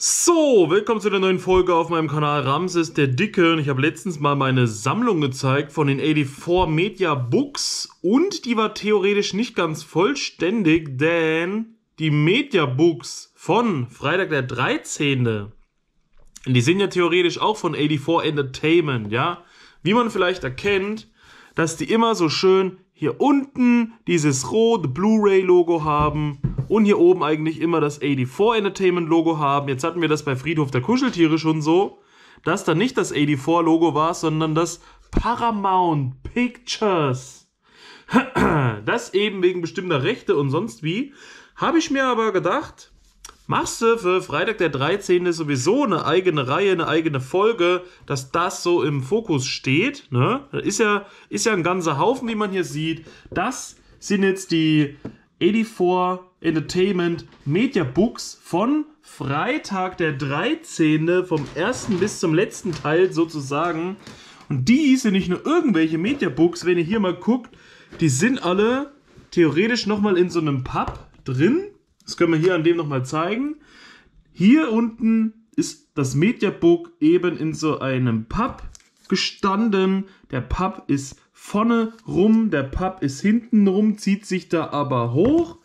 So, willkommen zu der neuen Folge auf meinem Kanal Ramses der Dicke. Und ich habe letztens mal meine Sammlung gezeigt von den 84 Media Books. Und die war theoretisch nicht ganz vollständig, denn die Media Books von Freitag der 13. Die sind ja theoretisch auch von 84 Entertainment, ja. Wie man vielleicht erkennt, dass die immer so schön hier unten dieses rote Blu-ray-Logo haben und hier oben eigentlich immer das 84 Entertainment Logo haben. Jetzt hatten wir das bei Friedhof der Kuscheltiere schon so, dass da nicht das 84 Logo war, sondern das Paramount Pictures. Das eben wegen bestimmter Rechte und sonst wie. Habe ich mir aber gedacht, machst du für Freitag der 13. sowieso eine eigene Reihe, eine eigene Folge, dass das so im Fokus steht. Ne? Ist, ja, ist ja ein ganzer Haufen, wie man hier sieht. Das sind jetzt die 84 Entertainment Media Books von Freitag der 13. vom ersten bis zum letzten Teil sozusagen. Und die sind nicht nur irgendwelche Media Books, wenn ihr hier mal guckt, die sind alle theoretisch nochmal in so einem Pub drin. Das können wir hier an dem nochmal zeigen. Hier unten ist das Media Book eben in so einem Pub gestanden. Der Pub ist vorne rum, der Pub ist hinten rum, zieht sich da aber hoch,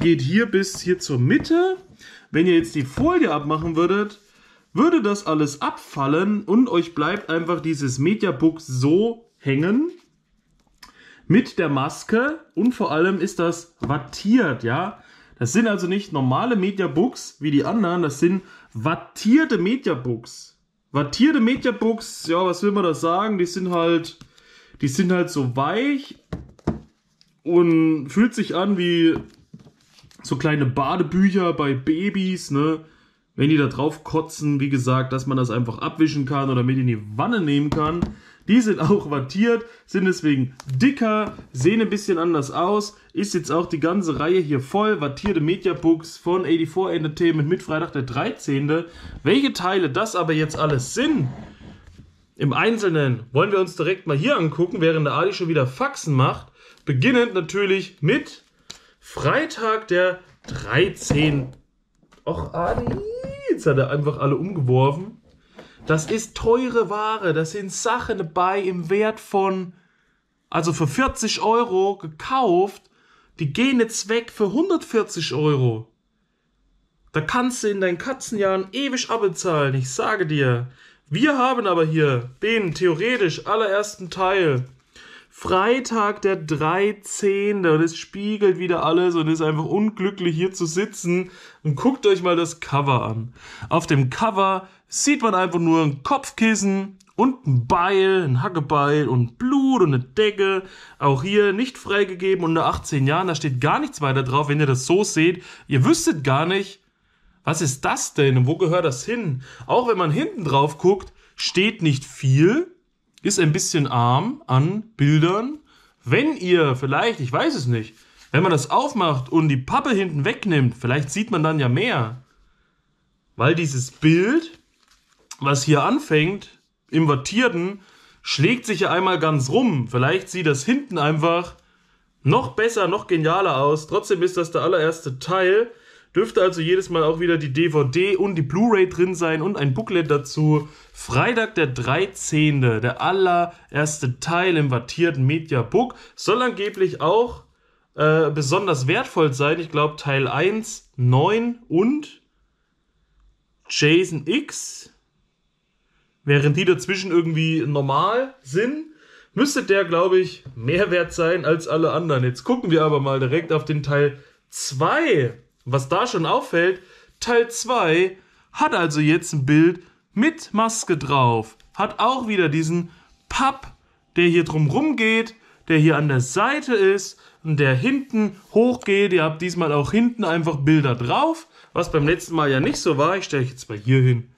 geht hier bis hier zur Mitte. Wenn ihr jetzt die Folie abmachen würdet, würde das alles abfallen und euch bleibt einfach dieses Mediabook so hängen mit der Maske und vor allem ist das wattiert, ja. Das sind also nicht normale Mediabooks wie die anderen, das sind wattierte Mediabooks. Wattierte Mediabooks, ja, was will man da sagen? Die sind halt, die sind halt so weich und fühlt sich an wie so kleine Badebücher bei Babys, ne? Wenn die da drauf kotzen, wie gesagt, dass man das einfach abwischen kann oder mit in die Wanne nehmen kann. Die sind auch wattiert, sind deswegen dicker, sehen ein bisschen anders aus. Ist jetzt auch die ganze Reihe hier voll. Wattierte Mediabooks von 84 Entertainment mit Freitag der 13. Welche Teile das aber jetzt alles sind, im Einzelnen wollen wir uns direkt mal hier angucken, während der Adi schon wieder Faxen macht. Beginnend natürlich mit Freitag der 13. Och, Adi, jetzt hat er einfach alle umgeworfen. Das ist teure Ware. Das sind Sachen dabei im Wert von, also für 40 Euro gekauft. Die gehen jetzt weg für 140 Euro. Da kannst du in deinen Katzenjahren ewig abbezahlen. Ich sage dir, wir haben aber hier den theoretisch allerersten Teil. Freitag der 13. Und es spiegelt wieder alles und ist einfach unglücklich hier zu sitzen. Und guckt euch mal das Cover an. Auf dem Cover sieht man einfach nur ein Kopfkissen und ein Beil, ein Hackebeil und Blut und eine Decke. Auch hier nicht freigegeben unter 18 Jahren. Da steht gar nichts weiter drauf, wenn ihr das so seht. Ihr wüsstet gar nicht, was ist das denn und wo gehört das hin? Auch wenn man hinten drauf guckt, steht nicht viel, ist ein bisschen arm an Bildern. Wenn ihr vielleicht, ich weiß es nicht, wenn man das aufmacht und die Pappe hinten wegnimmt, vielleicht sieht man dann ja mehr. Weil dieses Bild, was hier anfängt, im Wattierten, schlägt sich ja einmal ganz rum. Vielleicht sieht das hinten einfach noch besser, noch genialer aus. Trotzdem ist das der allererste Teil. Dürfte also jedes Mal auch wieder die DVD und die Blu-ray drin sein und ein Booklet dazu. Freitag der 13., der allererste Teil im wattierten Media Book, soll angeblich auch äh, besonders wertvoll sein. Ich glaube Teil 1, 9 und Jason X. Während die dazwischen irgendwie normal sind müsste der, glaube ich, mehr wert sein als alle anderen. Jetzt gucken wir aber mal direkt auf den Teil 2 was da schon auffällt, Teil 2 hat also jetzt ein Bild mit Maske drauf. Hat auch wieder diesen Papp, der hier drumrum geht, der hier an der Seite ist und der hinten hochgeht. Ihr habt diesmal auch hinten einfach Bilder drauf, was beim letzten Mal ja nicht so war. Ich stelle euch jetzt mal hier hin.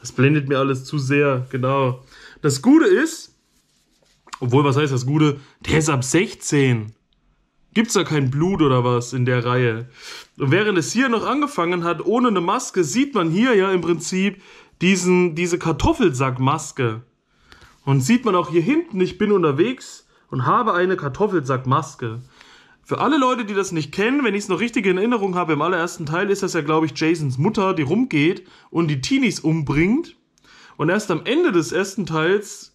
Das blendet mir alles zu sehr, genau. Das Gute ist, obwohl, was heißt das Gute? Der ist ab 16 gibt's da kein Blut oder was in der Reihe. Und während es hier noch angefangen hat, ohne eine Maske, sieht man hier ja im Prinzip diesen, diese Kartoffelsackmaske. Und sieht man auch hier hinten, ich bin unterwegs und habe eine Kartoffelsackmaske. Für alle Leute, die das nicht kennen, wenn ich es noch richtig in Erinnerung habe, im allerersten Teil ist das ja, glaube ich, Jasons Mutter, die rumgeht und die Teenies umbringt. Und erst am Ende des ersten Teils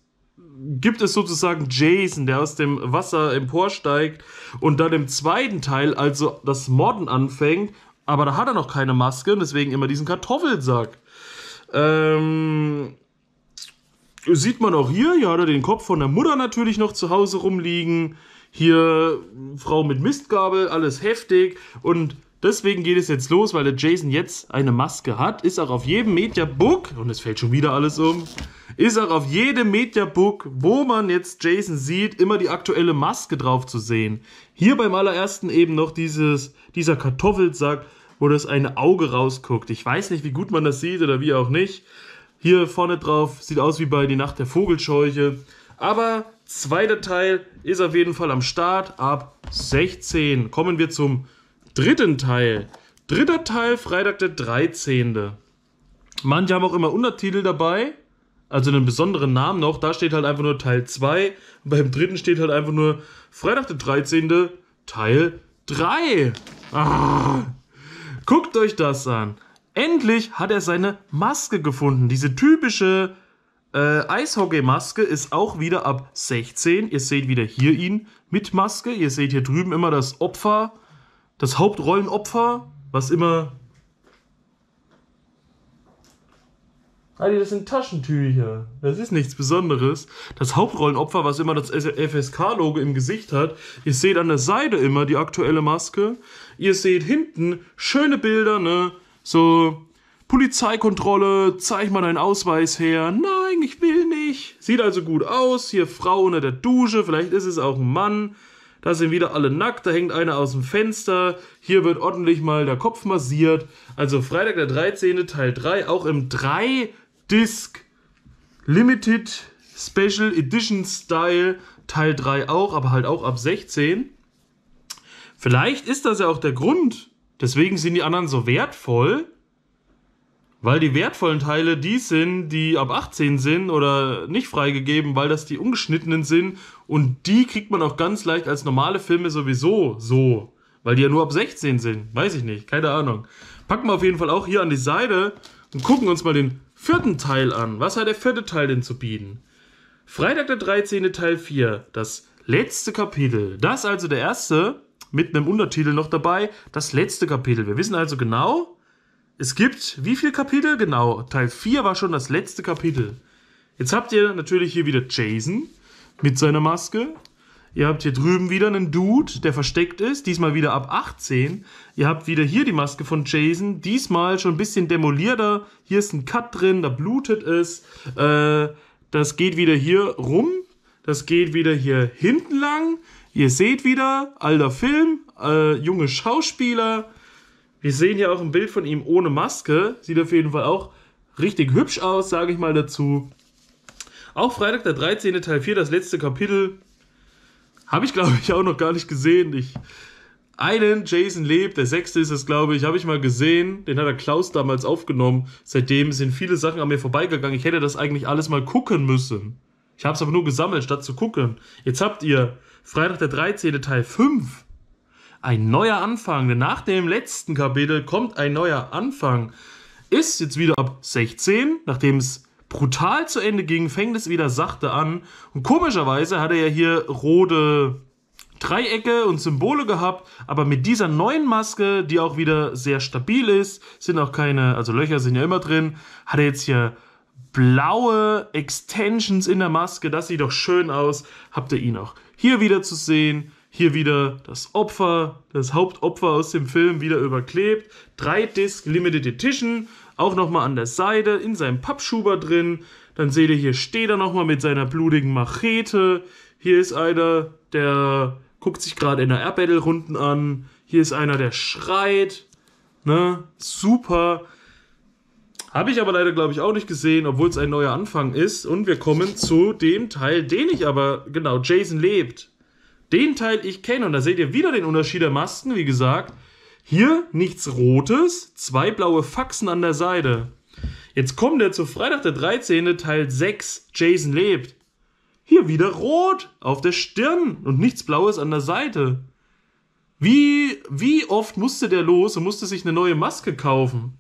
gibt es sozusagen Jason, der aus dem Wasser emporsteigt und dann im zweiten Teil also das Morden anfängt, aber da hat er noch keine Maske und deswegen immer diesen Kartoffelsack. Ähm, sieht man auch hier, ja, da den Kopf von der Mutter natürlich noch zu Hause rumliegen. Hier Frau mit Mistgabel, alles heftig und Deswegen geht es jetzt los, weil der Jason jetzt eine Maske hat. Ist auch auf jedem Mediabook, und es fällt schon wieder alles um, ist auch auf jedem Mediabook, wo man jetzt Jason sieht, immer die aktuelle Maske drauf zu sehen. Hier beim allerersten eben noch dieses, dieser Kartoffelsack, wo das eine Auge rausguckt. Ich weiß nicht, wie gut man das sieht oder wie auch nicht. Hier vorne drauf sieht aus wie bei Die Nacht der Vogelscheuche. Aber zweiter Teil ist auf jeden Fall am Start ab 16. Kommen wir zum dritten Teil. Dritter Teil, Freitag der 13. Manche haben auch immer Untertitel dabei, also einen besonderen Namen noch. Da steht halt einfach nur Teil 2. Beim dritten steht halt einfach nur Freitag der 13. Teil 3. Ah. Guckt euch das an. Endlich hat er seine Maske gefunden. Diese typische äh, Eishockey-Maske ist auch wieder ab 16. Ihr seht wieder hier ihn mit Maske. Ihr seht hier drüben immer das Opfer das Hauptrollenopfer, was immer. Alter, das sind Taschentücher. Das ist nichts Besonderes. Das Hauptrollenopfer, was immer das FSK-Logo im Gesicht hat, ihr seht an der Seite immer die aktuelle Maske. Ihr seht hinten schöne Bilder, ne? So Polizeikontrolle, zeig mal deinen Ausweis her. Nein, ich will nicht. Sieht also gut aus. Hier Frau unter der Dusche, vielleicht ist es auch ein Mann. Da sind wieder alle nackt, da hängt einer aus dem Fenster. Hier wird ordentlich mal der Kopf massiert. Also Freitag der 13. Teil 3, auch im 3-Disc Limited Special Edition Style Teil 3 auch, aber halt auch ab 16. Vielleicht ist das ja auch der Grund, deswegen sind die anderen so wertvoll, weil die wertvollen Teile die sind, die ab 18 sind oder nicht freigegeben, weil das die ungeschnittenen sind. Und die kriegt man auch ganz leicht als normale Filme sowieso so. Weil die ja nur ab 16 sind. Weiß ich nicht, keine Ahnung. Packen wir auf jeden Fall auch hier an die Seite und gucken uns mal den vierten Teil an. Was hat der vierte Teil denn zu bieten? Freitag der 13. Teil 4, das letzte Kapitel. Das also der erste mit einem Untertitel noch dabei, das letzte Kapitel. Wir wissen also genau, es gibt wie viel Kapitel? Genau, Teil 4 war schon das letzte Kapitel. Jetzt habt ihr natürlich hier wieder Jason mit seiner Maske. Ihr habt hier drüben wieder einen Dude, der versteckt ist, diesmal wieder ab 18. Ihr habt wieder hier die Maske von Jason, diesmal schon ein bisschen demolierter. Hier ist ein Cut drin, da blutet es. Äh, das geht wieder hier rum, das geht wieder hier hinten lang. Ihr seht wieder, alter Film, äh, junge Schauspieler, wir sehen hier auch ein Bild von ihm ohne Maske. Sieht auf jeden Fall auch richtig hübsch aus, sage ich mal dazu. Auch Freitag der 13. Teil 4, das letzte Kapitel. Habe ich, glaube ich, auch noch gar nicht gesehen. Ich, einen Jason lebt, der sechste ist es, glaube ich, habe ich mal gesehen. Den hat der Klaus damals aufgenommen. Seitdem sind viele Sachen an mir vorbeigegangen. Ich hätte das eigentlich alles mal gucken müssen. Ich habe es aber nur gesammelt, statt zu gucken. Jetzt habt ihr Freitag der 13. Teil 5 ein neuer Anfang. Denn nach dem letzten Kapitel kommt ein neuer Anfang. Ist jetzt wieder ab 16, nachdem es brutal zu Ende ging, fängt es wieder sachte an. Und komischerweise hat er ja hier rote Dreiecke und Symbole gehabt, aber mit dieser neuen Maske, die auch wieder sehr stabil ist, sind auch keine, also Löcher sind ja immer drin, hat er jetzt hier blaue Extensions in der Maske, das sieht doch schön aus, habt ihr ihn auch hier wieder zu sehen. Hier wieder das Opfer, das Hauptopfer aus dem Film wieder überklebt. 3-Disc Limited Edition, auch nochmal an der Seite, in seinem Pappschuber drin. Dann seht ihr, hier steht er nochmal mit seiner blutigen Machete. Hier ist einer, der guckt sich gerade in der Air-Battle-Runden an. Hier ist einer, der schreit. Ne? Super. Habe ich aber leider, glaube ich, auch nicht gesehen, obwohl es ein neuer Anfang ist. Und wir kommen zu dem Teil, den ich aber, genau, Jason lebt. Den Teil ich kenne. Und da seht ihr wieder den Unterschied der Masken, wie gesagt. Hier nichts Rotes, zwei blaue Faxen an der Seite. Jetzt kommt er zu Freitag der 13. Teil 6, Jason lebt. Hier wieder rot auf der Stirn und nichts Blaues an der Seite. Wie, wie oft musste der los und musste sich eine neue Maske kaufen?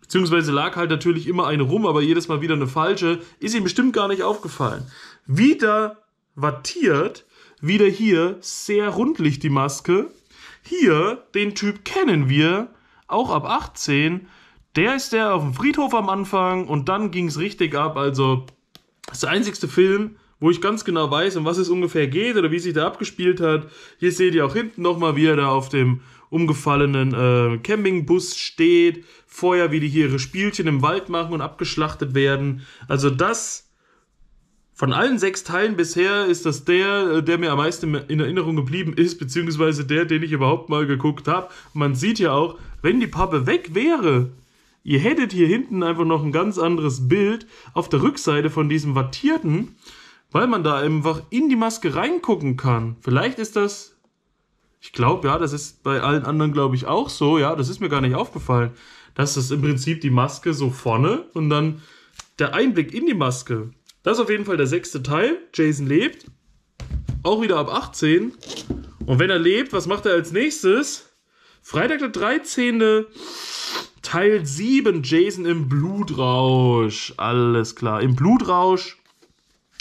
Beziehungsweise lag halt natürlich immer eine rum, aber jedes Mal wieder eine falsche. Ist ihm bestimmt gar nicht aufgefallen. Wieder wattiert wieder hier sehr rundlich die Maske. Hier, den Typ kennen wir, auch ab 18. Der ist der auf dem Friedhof am Anfang und dann ging es richtig ab. Also, das ist der einzigste Film, wo ich ganz genau weiß, um was es ungefähr geht oder wie sich da abgespielt hat. Hier seht ihr auch hinten nochmal, wie er da auf dem umgefallenen äh, Campingbus steht. Vorher, wie die hier ihre Spielchen im Wald machen und abgeschlachtet werden. Also, das von allen sechs Teilen bisher ist das der, äh, der mir am meisten in Erinnerung geblieben ist, beziehungsweise der, den ich überhaupt mal geguckt habe. Man sieht ja auch, wenn die Pappe weg wäre, ihr hättet hier hinten einfach noch ein ganz anderes Bild auf der Rückseite von diesem wattierten, weil man da einfach in die Maske reingucken kann. Vielleicht ist das, ich glaube, ja, das ist bei allen anderen, glaube ich, auch so. Ja, das ist mir gar nicht aufgefallen. Dass Das ist im Prinzip die Maske so vorne und dann der Einblick in die Maske das ist auf jeden Fall der sechste Teil. Jason lebt. Auch wieder ab 18. Und wenn er lebt, was macht er als nächstes? Freitag der 13. Teil 7. Jason im Blutrausch. Alles klar. Im Blutrausch.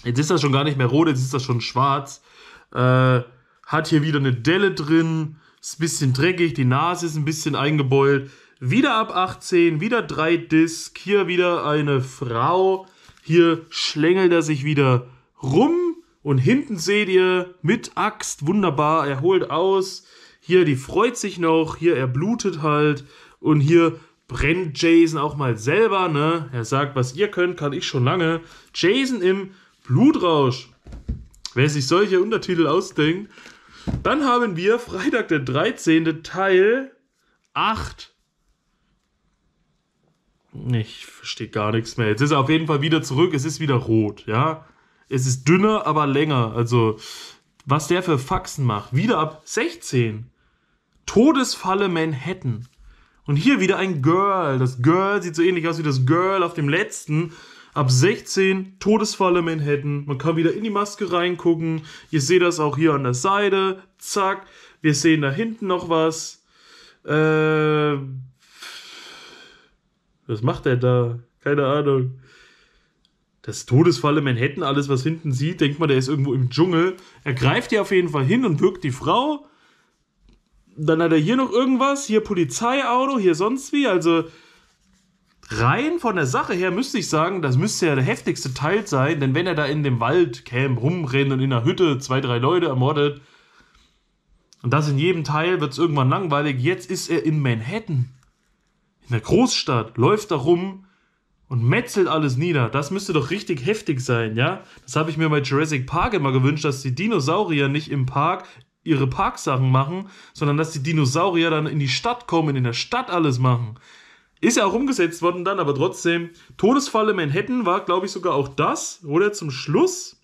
Jetzt ist das schon gar nicht mehr rot, jetzt ist das schon schwarz. Äh, hat hier wieder eine Delle drin. Ist ein bisschen dreckig. Die Nase ist ein bisschen eingebeult. Wieder ab 18. Wieder drei Disc. Hier wieder eine Frau hier schlängelt er sich wieder rum und hinten seht ihr mit Axt wunderbar, er holt aus. Hier, die freut sich noch, hier, er blutet halt und hier brennt Jason auch mal selber, ne? Er sagt, was ihr könnt, kann ich schon lange. Jason im Blutrausch. Wer sich solche Untertitel ausdenkt. Dann haben wir Freitag, der 13. Teil 8 ich verstehe gar nichts mehr. Jetzt ist er auf jeden Fall wieder zurück. Es ist wieder rot, ja. Es ist dünner, aber länger. Also, was der für Faxen macht. Wieder ab 16. Todesfalle Manhattan. Und hier wieder ein Girl. Das Girl sieht so ähnlich aus wie das Girl auf dem letzten. Ab 16 Todesfalle Manhattan. Man kann wieder in die Maske reingucken. Ihr seht das auch hier an der Seite. Zack. Wir sehen da hinten noch was. Äh, was macht er da? Keine Ahnung. Das Todesfalle Manhattan, alles was hinten sieht, denkt man, der ist irgendwo im Dschungel. Er greift ja auf jeden Fall hin und wirkt die Frau. Dann hat er hier noch irgendwas, hier Polizeiauto, hier sonst wie. Also rein von der Sache her müsste ich sagen, das müsste ja der heftigste Teil sein, denn wenn er da in dem Wald käme, rumrennt und in der Hütte zwei, drei Leute ermordet, und das in jedem Teil wird es irgendwann langweilig. Jetzt ist er in Manhattan in der Großstadt, läuft da rum und metzelt alles nieder. Das müsste doch richtig heftig sein, ja? Das habe ich mir bei Jurassic Park immer gewünscht, dass die Dinosaurier nicht im Park ihre Parksachen machen, sondern dass die Dinosaurier dann in die Stadt kommen, in der Stadt alles machen. Ist ja auch umgesetzt worden dann, aber trotzdem. Todesfall in Manhattan war, glaube ich, sogar auch das, wo der zum Schluss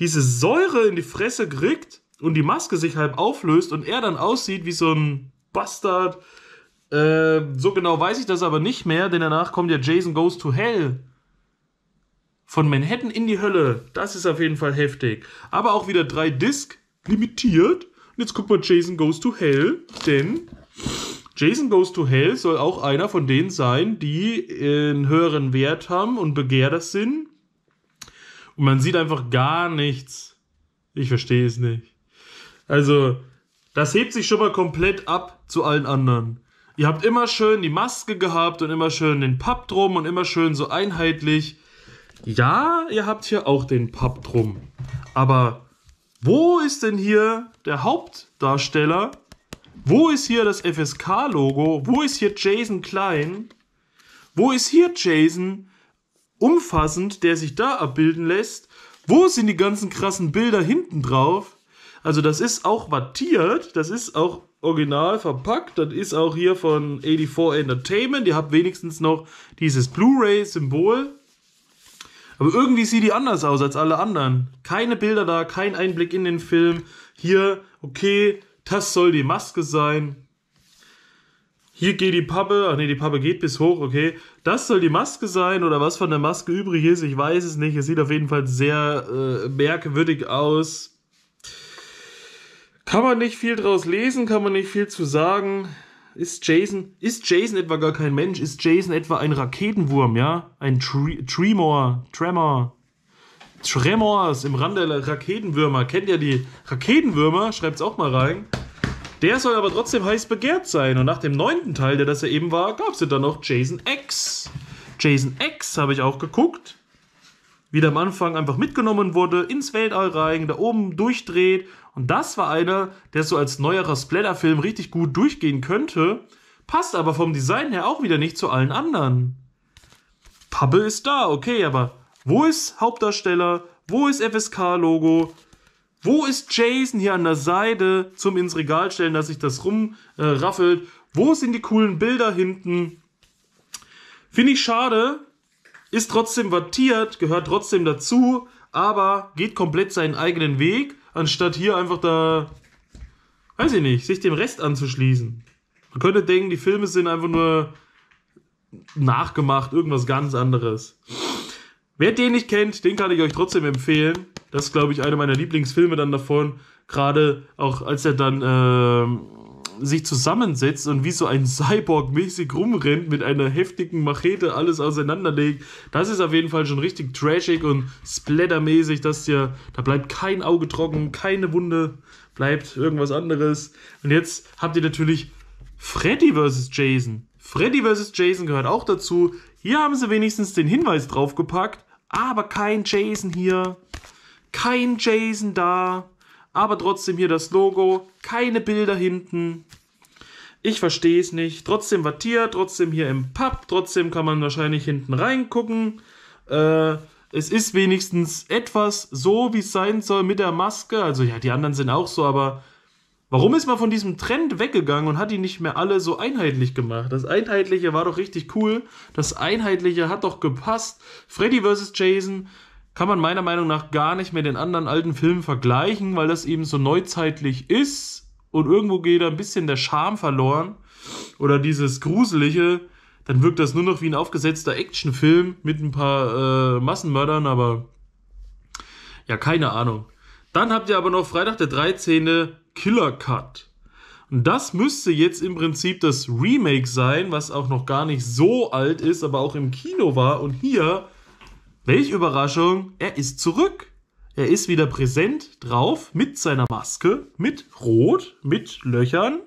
diese Säure in die Fresse kriegt und die Maske sich halb auflöst und er dann aussieht wie so ein Bastard, ähm, so genau weiß ich das aber nicht mehr, denn danach kommt ja Jason Goes to Hell. Von Manhattan in die Hölle. Das ist auf jeden Fall heftig. Aber auch wieder drei Disc, limitiert. Und jetzt guckt mal Jason Goes to Hell, denn Jason Goes to Hell soll auch einer von denen sein, die äh, einen höheren Wert haben und Begehrdas sind. Und man sieht einfach gar nichts. Ich verstehe es nicht. Also, das hebt sich schon mal komplett ab zu allen anderen. Ihr habt immer schön die Maske gehabt und immer schön den Papp drum und immer schön so einheitlich. Ja, ihr habt hier auch den Papp drum. Aber wo ist denn hier der Hauptdarsteller? Wo ist hier das FSK-Logo? Wo ist hier Jason Klein? Wo ist hier Jason umfassend, der sich da abbilden lässt? Wo sind die ganzen krassen Bilder hinten drauf? Also das ist auch wattiert, das ist auch original verpackt, das ist auch hier von 84 Entertainment. Ihr habt wenigstens noch dieses Blu-ray-Symbol. Aber irgendwie sieht die anders aus als alle anderen. Keine Bilder da, kein Einblick in den Film. Hier, okay, das soll die Maske sein. Hier geht die Pappe, ach nee, die Pappe geht bis hoch, okay. Das soll die Maske sein oder was von der Maske übrig ist, ich weiß es nicht. Es sieht auf jeden Fall sehr äh, merkwürdig aus. Kann man nicht viel draus lesen, kann man nicht viel zu sagen. Ist Jason, ist Jason etwa gar kein Mensch? Ist Jason etwa ein Raketenwurm, ja? Ein Tre Tremor, Tremor, Tremors im Rand der Raketenwürmer. Kennt ihr die Raketenwürmer? Schreibt's auch mal rein. Der soll aber trotzdem heiß begehrt sein. Und nach dem neunten Teil, der das ja eben war, gab es ja dann noch Jason X. Jason X habe ich auch geguckt. Wie der am Anfang einfach mitgenommen wurde, ins Weltall rein, da oben durchdreht und das war einer, der so als neuerer Splatter-Film richtig gut durchgehen könnte, passt aber vom Design her auch wieder nicht zu allen anderen. Pappe ist da, okay, aber wo ist Hauptdarsteller? Wo ist FSK-Logo? Wo ist Jason hier an der Seite zum ins Regal stellen, dass sich das rumraffelt? Äh, Wo sind die coolen Bilder hinten? Finde ich schade. Ist trotzdem wattiert, gehört trotzdem dazu, aber geht komplett seinen eigenen Weg anstatt hier einfach da, weiß ich nicht, sich dem Rest anzuschließen. Man könnte denken, die Filme sind einfach nur nachgemacht, irgendwas ganz anderes. Wer den nicht kennt, den kann ich euch trotzdem empfehlen. Das ist, glaube ich, einer meiner Lieblingsfilme dann davon. Gerade auch als er dann ähm, sich zusammensetzt und wie so ein Cyborg mäßig rumrennt mit einer heftigen Machete alles auseinanderlegt. Das ist auf jeden Fall schon richtig trashig und splattermäßig, dass dir da bleibt kein Auge trocken, keine Wunde, bleibt irgendwas anderes. Und jetzt habt ihr natürlich Freddy vs. Jason. Freddy vs. Jason gehört auch dazu. Hier haben sie wenigstens den Hinweis draufgepackt, aber kein Jason hier, kein Jason da aber trotzdem hier das Logo, keine Bilder hinten. Ich verstehe es nicht. Trotzdem war Tier, trotzdem hier im Pub, trotzdem kann man wahrscheinlich hinten reingucken. Äh, es ist wenigstens etwas so, wie es sein soll mit der Maske. Also ja, die anderen sind auch so, aber warum ist man von diesem Trend weggegangen und hat die nicht mehr alle so einheitlich gemacht? Das Einheitliche war doch richtig cool. Das Einheitliche hat doch gepasst. Freddy vs. Jason kann man meiner Meinung nach gar nicht mehr den anderen alten Filmen vergleichen, weil das eben so neuzeitlich ist und irgendwo geht da ein bisschen der Charme verloren oder dieses Gruselige, dann wirkt das nur noch wie ein aufgesetzter Actionfilm mit ein paar äh, Massenmördern, aber ja, keine Ahnung. Dann habt ihr aber noch Freitag der 13. Killer Cut. Und das müsste jetzt im Prinzip das Remake sein, was auch noch gar nicht so alt ist, aber auch im Kino war und hier Welch Überraschung, er ist zurück. Er ist wieder präsent drauf mit seiner Maske, mit Rot, mit Löchern,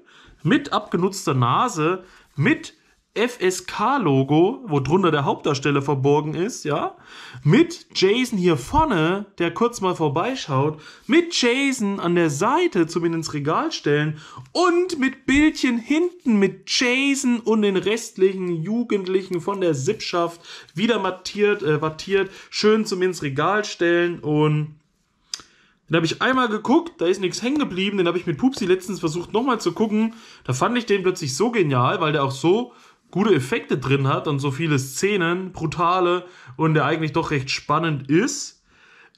mit abgenutzter Nase, mit FSK-Logo, wo drunter der Hauptdarsteller verborgen ist, ja, mit Jason hier vorne, der kurz mal vorbeischaut, mit Jason an der Seite zumindest ins Regal stellen und mit Bildchen hinten mit Jason und den restlichen Jugendlichen von der Sippschaft wieder mattiert, äh, wattiert, schön zumindest ins Regal stellen und den habe ich einmal geguckt, da ist nichts hängen geblieben. Den habe ich mit Pupsi letztens versucht nochmal zu gucken. Da fand ich den plötzlich so genial, weil der auch so gute Effekte drin hat und so viele Szenen, brutale und der eigentlich doch recht spannend ist,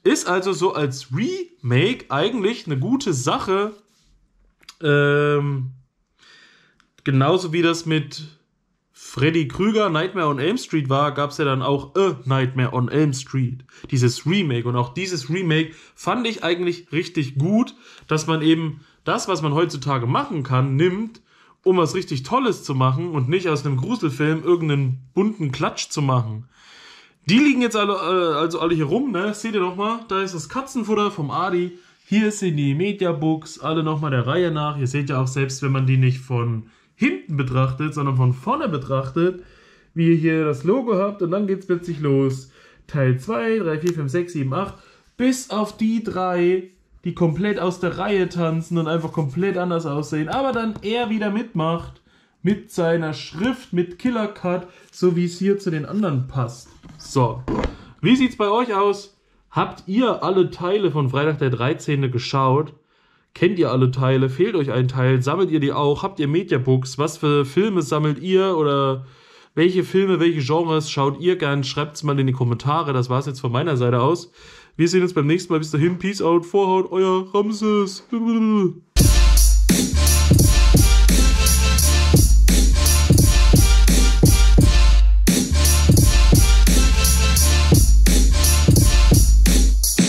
ist also so als Remake eigentlich eine gute Sache. Ähm, genauso wie das mit Freddy Krüger Nightmare on Elm Street war, gab es ja dann auch A Nightmare on Elm Street, dieses Remake. Und auch dieses Remake fand ich eigentlich richtig gut, dass man eben das, was man heutzutage machen kann, nimmt um was richtig Tolles zu machen und nicht aus einem Gruselfilm irgendeinen bunten Klatsch zu machen. Die liegen jetzt alle, äh, also alle hier rum, ne? Seht ihr nochmal? Da ist das Katzenfutter vom Adi. Hier sind die Mediabooks, alle nochmal der Reihe nach. Ihr seht ja auch selbst, wenn man die nicht von hinten betrachtet, sondern von vorne betrachtet, wie ihr hier das Logo habt und dann geht's plötzlich los. Teil 2, 3, 4, 5, 6, 7, 8. Bis auf die drei die komplett aus der Reihe tanzen und einfach komplett anders aussehen, aber dann er wieder mitmacht mit seiner Schrift, mit Killer Cut, so wie es hier zu den anderen passt. So, wie sieht's bei euch aus? Habt ihr alle Teile von Freitag der 13. geschaut? Kennt ihr alle Teile? Fehlt euch ein Teil? Sammelt ihr die auch? Habt ihr Mediabooks? Was für Filme sammelt ihr oder welche Filme, welche Genres schaut ihr gern? Schreibt's mal in die Kommentare. Das war's jetzt von meiner Seite aus. Wir sehen uns beim nächsten Mal. Bis dahin, Peace out, Vorhaut, euer Ramses.